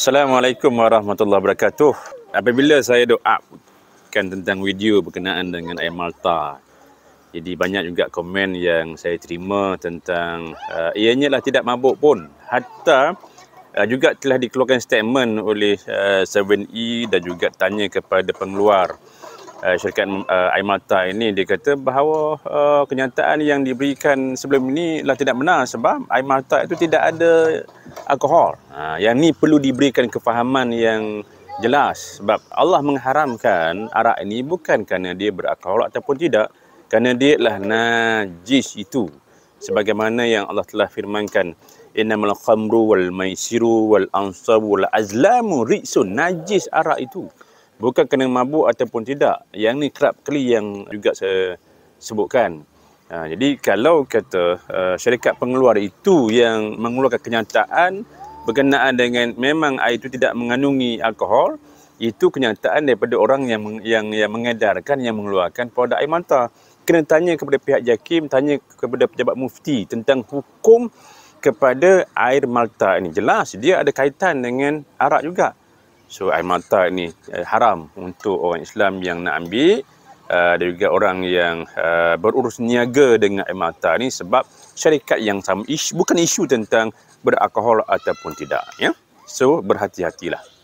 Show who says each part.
Speaker 1: Assalamualaikum warahmatullahi wabarakatuh. Apabila saya doa kan tentang video berkenaan dengan Air Malta. Jadi banyak juga komen yang saya terima tentang uh, ianya lah tidak mabuk pun. Hatta uh, juga telah dikeluarkan statement oleh uh, 7E dan juga tanya kepada pengeluar uh, syarikat uh, Air Malta ini dia kata bahawa uh, kenyataan yang diberikan sebelum ini lah tidak benar sebab Air Malta itu tidak ada alkohol. Ha, yang ni perlu diberikan kefahaman yang jelas sebab Allah mengharamkan arak ini bukan kerana dia beralkohol ataupun tidak kerana dia lah najis itu sebagaimana yang Allah telah firmankan Inna malakamru wal maisiru wal ansabu wal azlamu rijsun najis arak itu bukan kena mabuk ataupun tidak yang ni kerap kali yang juga saya sebutkan Ha, jadi kalau kata uh, syarikat pengeluar itu yang mengeluarkan kenyataan berkenaan dengan memang air itu tidak mengandungi alkohol, itu kenyataan daripada orang yang yang yang mengedarkan yang mengeluarkan produk air mata. Kena tanya kepada pihak JAKIM, tanya kepada pejabat mufti tentang hukum kepada air malta ini. Jelas dia ada kaitan dengan arak juga. So air malta ini eh, haram untuk orang Islam yang nak ambil Ah, ada juga orang yang uh, berurus niaga dengan air mata ni sebab syarikat yang sama isu, bukan isu tentang beralkohol ataupun tidak ya so berhati-hatilah